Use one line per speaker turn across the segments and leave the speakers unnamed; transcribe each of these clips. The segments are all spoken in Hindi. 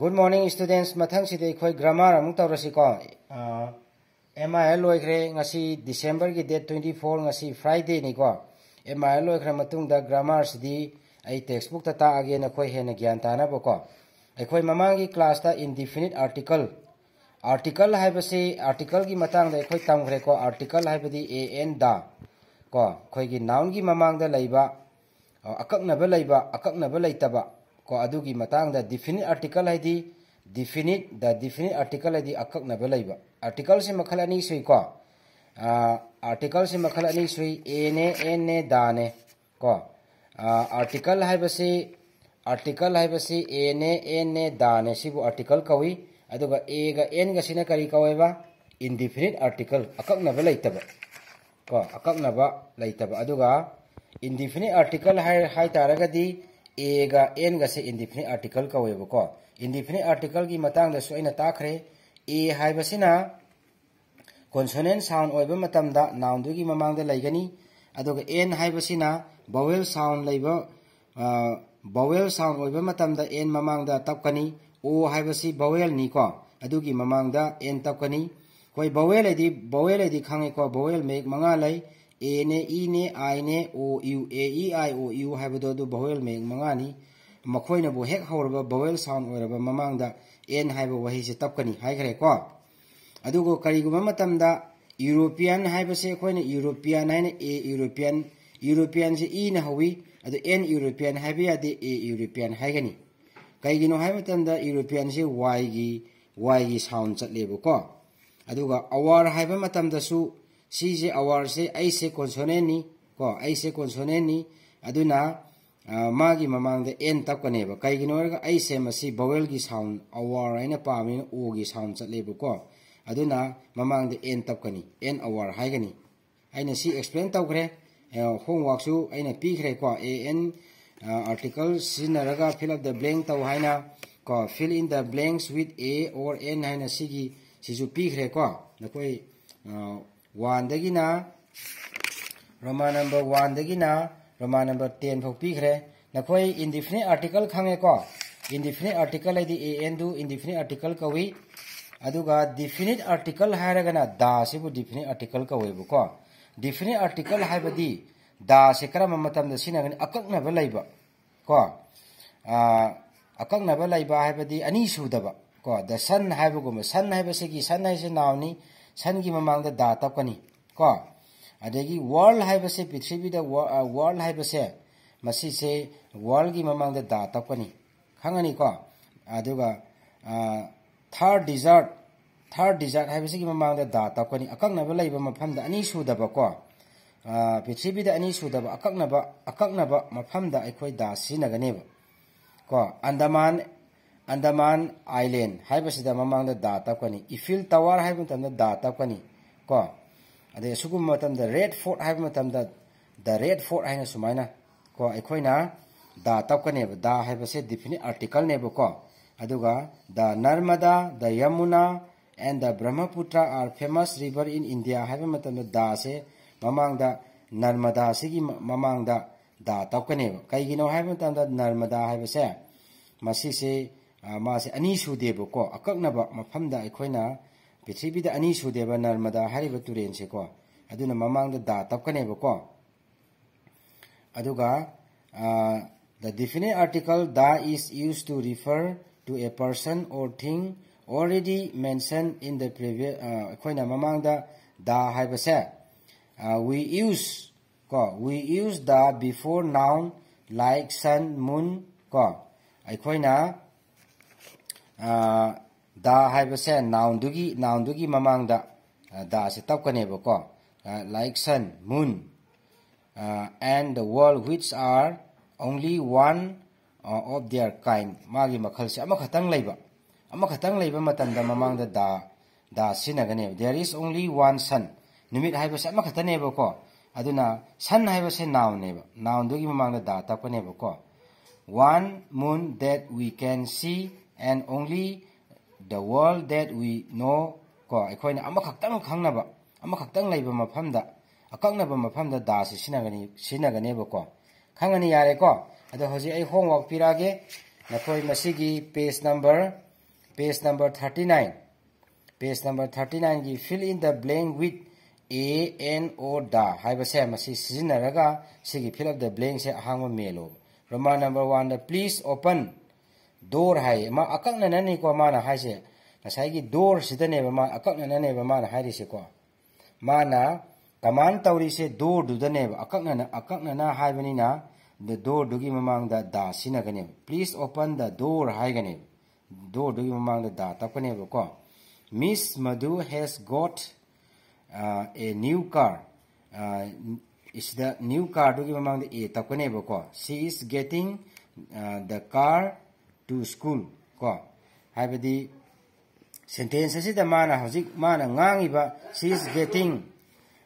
गुड मॉर्निंग स्टूडेंट्स मथंग से अखो ग्रामर अमु तौरसीको एम आई एल लोखरे दिसंबर की डेट ट्वेंटी फोर फ्राइडे निको एम आई एल लोखरे ग्रामर से टेक्सटबुक तागे अखोई हेन ग्यान तानबको अखो मम क्लास इनडिफिनीट आर्टिकल आर्टिकल है आर्टिकल की मतलब अखो तमेंको आर्टिकल है ए एन द को अखोगी नाउन की ममद अकनब अकनब ko adugi matangda definite article hai di definite the definite article hai di akak na belaiba article se makhal ani sui ko article se makhal ani sui a ne n ne da ne ko article hai basi article hai basi a ne n ne da ne sibu article kawi aduga a ga n ga sina kari kawi ba indefinite article akak na belaitaba ko akak na ba laitaba aduga indefinite article hai hai taragadi a an गे इंडिफिनेट आर्टिकल कौबको इंडिफिनेट आर्टिकल की मांगदून ताखरे ए हैसीना कॉन्सोनें साउंड नाउन की ममद एन है vowel sound vowel sound an ममान तपकनी ओ है बवेल निको ममद एन तपकनी कोई बवेल बवेल खाने को बवेल मेक मंगा ले a နဲ့ e နဲ့ i နဲ့ o u a e i o u ဟဲ့ဘဒဒဘဝဲလ်မေမငါနီမခွိုင်းနဘဟက်ဟောရဘဘဝဲလ်ဆောင်းဝဲရဘမမန်ဒါ n ဟဲ့ဘဝဟိစတပ်ကနီဟဲ့ခရဲကော adugo karigo mamatamda european haibase khoine european haine a european european se e na hawi adu n european haibe ade a european haigani kaigino haimatamda european se y gi y gi sound chatle bu ko aduga awar haiba matamda su सी अवार से ऐ से कॉन्सोनेंट नहीं को ऐ से कॉन्सोनेंट नहीं अदुना मागी ममांग एन तपकने कईगन ऐ ऐसे मसी बोवेल की साउंड अवार है पाने ओ की साउंड चले चलेबको अदुना ममांग एन तपकनी एन अवार है हैगनी अने सी एक्सप्लेन तो तौरे होमवर्क करे को ए एन आर्टिकल सी सिजनरगा फिल अप द ब्लैंक तो है ना को fill in the blanks with a और एन है ना सी की सिजु ना कोई ꯋꯥꯟꯗꯒꯤꯅ ꯔꯣꯃꯥꯟ वन ꯋꯥꯟꯗꯒꯤꯅ ꯔꯣꯃꯥꯟ नंबर टेन फाउ पीखरे नखोई इंडिफिनिट आर्टिकल खांगेको इंडिफिनिट आर्टिकल आदि a an two indefinite article कवि अदुगा डिफिनिट आर्टिकल हायरगना दा आर्टिकल कवैबको डिफिनिट आर्टिकल हायबदि दा से करम मतम द सिनगन अककनब लाइबा को आ है अनी सुदबा को द सन है सन है सन हायसे नावनी सन ममांग दा तपनी को अदगी वर्ल्ड है पृथ्वी वर्ल्ड है से वर्ल्ड की ममांग दा तपनी खंगनी को थर्ड डिजर्ट थर्ड डिजर्ट है से ममांग दा तपनी अकनब लेब मफम अनी को पृथ्वी अनी अकनब अकनब मफम दा सिनगनेब को अंदमान अंदमान आईलैंड ममद दा तपनी इफिल तवर है दा तपनी को अगुबा रेड फोर्ट है द रेड फोर्ट है सूमायन को अखोना दा तपकने दा है डिफिनेट आर्टिकल ने को the Narmada the Yamuna and the Brahmaputra are famous river in India है दा से ममद नर्मदा से ममद दा तपकने कई नर्मदा है मसी से ꯃꯥꯁꯦ ꯑꯅꯤ ꯁꯨꯗꯦꯕꯀꯣ ꯑꯀꯛꯅꯕ ꯃꯐꯝꯗ ꯑꯩꯈꯣꯏꯅ ꯄ꯭ꯔꯤꯊꯤꯕꯤꯗ ꯑꯅꯤ ꯁꯨꯗꯦꯕ ꯅꯔꯃꯗꯥ ꯍꯥꯏꯔꯤꯕ ꯇꯨꯔꯦꯟꯁꯦꯀꯣ ꯑꯗꯨꯅ ꯃꯃꯥꯡꯗ ꯗꯥ ꯇꯞꯀꯅꯦꯕꯀꯣ ꯑꯗꯨꯒ ꯗ ꯗꯤꯐꯤꯅꯤꯠ ꯑꯥꯔꯇꯤꯀꯜ ꯗꯥ is used to refer to a person or thing already mentioned in the previous ꯑꯩꯈꯣꯏꯅ ꯃꯃꯥꯡꯗ da ꯍꯥꯏꯕꯁꯦ we use ko we use da before noun like sun moon ko ꯑꯩꯈꯣꯏꯅ nào nào दा हाइबसे नाउनदुगी नाउनदुगी ममांगदा दा से तपकनेबको like sun moon and the world which are only one uh, of their kind mà gì? khát magi makhal se amakhatang leiba amakhatang leiba matan da mamang da da da sinagane there is only one sun numit haiba se amakhatane ba ko aduna sun haiba se noun ne ba noun do gi mamang da da ta ko ne ba ko one moon that we can see and only the world that we know ko ai khoina amakhaktan khangna ba amakhaktan laiba ma phamda akangna ba ma phamda da si sina gani sina gani ba ko khangani yare ko ado hoji ai homework pirage na khoi masi gi page number page number 39 page number 39 gi fill in the blank with a n o da hai ba se masi sina raga sigi fill up the blank se ahang ma melo Roman number 1 the please open door hai ma akak na nani ko ma na hai se na sai gi door si da ne ma akak na nani ma na hai se ko ma na kaman tauri se door du da ne akak na akak na na hai bani na the door du gi mamang da da si na gane please open the door hai gane door du gi mamang da da ta ne ko miss madhu has got uh, a new car uh, is the new car du gi mamang da e ta ne ko she is getting uh, the car to school को सेंटेंस असिद माना गेटिंग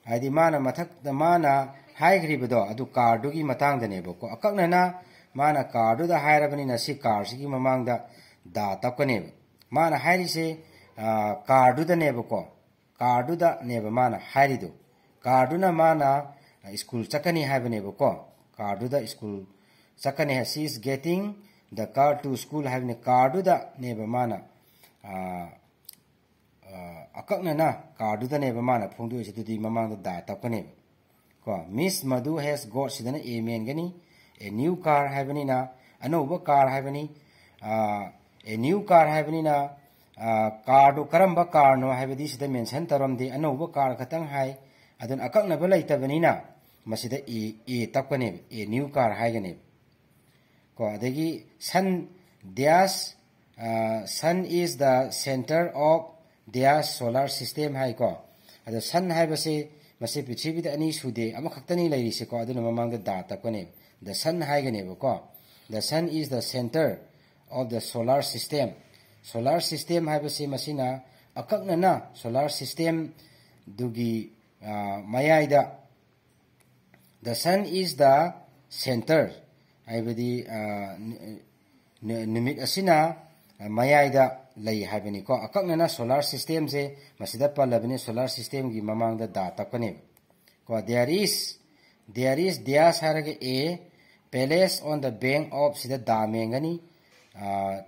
हाइदि माना मथक द माना हाइग्रिबदो अदु कार दुगी मतांग दनेबो दा तकने माना हाइरि से कार दु दनेबो स्कूल चकनी हाइबनेबो को कार दु द स्कूल चकने she is getting the car to school ꯍꯥꯏꯕꯅꯤ ꯀꯥꯔꯗꯨꯗꯅꯦꯕ ꯃꯥꯅ ꯑꯀꯛꯅꯅ ꯀꯥꯔꯗꯨꯗꯅꯦꯕ ꯃꯥꯅ ꯐꯣꯡꯗꯣꯛꯏꯁꯦ ꯑꯗꯨꯗꯤ ꯃꯃꯥꯡꯗ ꯗꯥ ꯇꯞꯀꯅꯦꯕ ꯀꯣ ꯃꯤꯁ ꯃꯗꯨ ꯍꯦꯁ ꯒꯣꯠ ꯁꯤꯗꯅ ꯑꯦ ꯃꯦꯟꯒꯅꯤ ꯑꯦ ꯅ꯭ꯌꯨ ꯀꯥꯔ ꯍꯥꯏꯕꯅꯤꯅ ꯑꯅꯧꯕ ꯀꯥꯔ ꯍꯥꯏꯕꯅꯤ ꯑꯦ ꯅ꯭ꯌꯨ ꯀꯥꯔ ꯍꯥꯏꯕꯅꯤꯅ ꯀꯥꯔꯗꯨ ꯀꯔꯝꯕ ꯀꯥꯔꯅꯣ ꯍꯥꯏꯕꯗꯤ ꯁꯤꯗ ꯃꯦꯟꯁꯟ ꯇꯧꯔꯝꯗꯦ ꯑꯅꯧꯕ ꯀꯥꯔ ꯈꯛꯇꯪ ꯍꯥꯏ ꯑꯗꯨꯅ ꯑꯀꯛꯅꯕ ꯂꯩꯇꯕꯅꯤꯅ ꯃꯁꯤꯗ ꯑꯦ ꯑꯦ ꯇꯞꯀꯅꯦꯕ ꯑꯦ ꯅ꯭ꯌꯨ ꯀꯥꯔ ꯍꯥꯏꯒꯅꯦꯕ सन दियास sun is the centre of the solar system है को अद सन है पृथ्वी अनी सूदे खतनीको ममद दा तकने द सन हैगनेको the sun is the centre of the solar system solar system है अकक्ना सोलर सिस्टम मैद the sun is the centre नुमित मया लेको अकना सोलर सिस्टम से पलबने सोलर सिस्टम की ममान दा तकने को देर इस देर इस दियास a palace on the bank of से दा मेगनी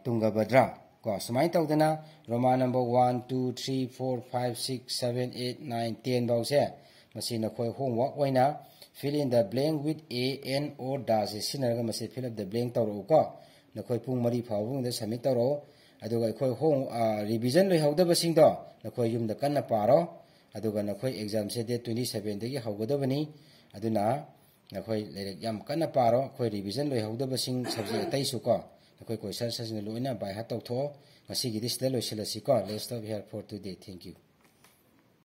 तुंगभद्रा को सूमाय तौदना रोमा number one two three four five six seven eight nine ten बहुत मैं खोए होंग वा वही ना fill in the blank with a n o dash सीनर का machine fill up the blank तोरो मरी फाव पूंग द समित तोरो अतो का खोए होंग लो न का न से दे ट्वेंटी seven देगी हाउ गो द बनी अतो ना न खोए लेरे यम कन न पारो खोए revision लो हाउ द बसिंग subject तय सुका न खोए हाथ तो थो मसीन गिदिस दे लो इसलसी का let's stop here for